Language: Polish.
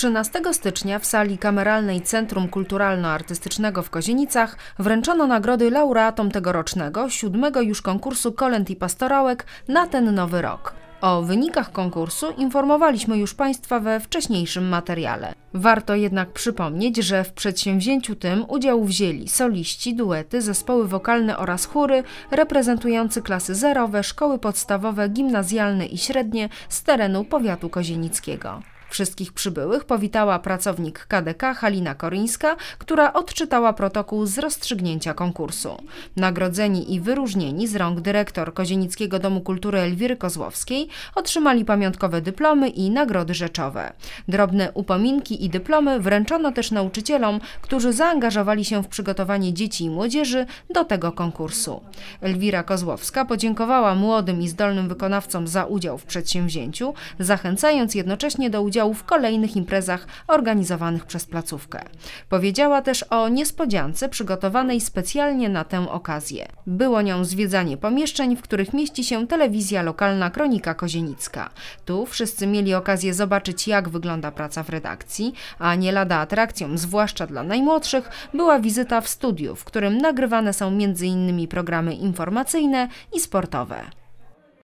13 stycznia w sali kameralnej Centrum Kulturalno-Artystycznego w Kozienicach wręczono nagrody laureatom tegorocznego, siódmego już konkursu kolęd i pastorałek na ten nowy rok. O wynikach konkursu informowaliśmy już Państwa we wcześniejszym materiale. Warto jednak przypomnieć, że w przedsięwzięciu tym udział wzięli soliści, duety, zespoły wokalne oraz chóry reprezentujący klasy zerowe, szkoły podstawowe, gimnazjalne i średnie z terenu powiatu kozienickiego. Wszystkich przybyłych powitała pracownik KDK Halina Koryńska, która odczytała protokół z rozstrzygnięcia konkursu. Nagrodzeni i wyróżnieni z rąk dyrektor Kozienickiego Domu Kultury Elwiry Kozłowskiej otrzymali pamiątkowe dyplomy i nagrody rzeczowe. Drobne upominki i dyplomy wręczono też nauczycielom, którzy zaangażowali się w przygotowanie dzieci i młodzieży do tego konkursu. Elwira Kozłowska podziękowała młodym i zdolnym wykonawcom za udział w przedsięwzięciu, zachęcając jednocześnie do udziału udziału w kolejnych imprezach organizowanych przez placówkę. Powiedziała też o niespodziance przygotowanej specjalnie na tę okazję. Było nią zwiedzanie pomieszczeń, w których mieści się telewizja lokalna Kronika Kozienicka. Tu wszyscy mieli okazję zobaczyć, jak wygląda praca w redakcji, a nie lada atrakcją, zwłaszcza dla najmłodszych, była wizyta w studiu, w którym nagrywane są m.in. programy informacyjne i sportowe.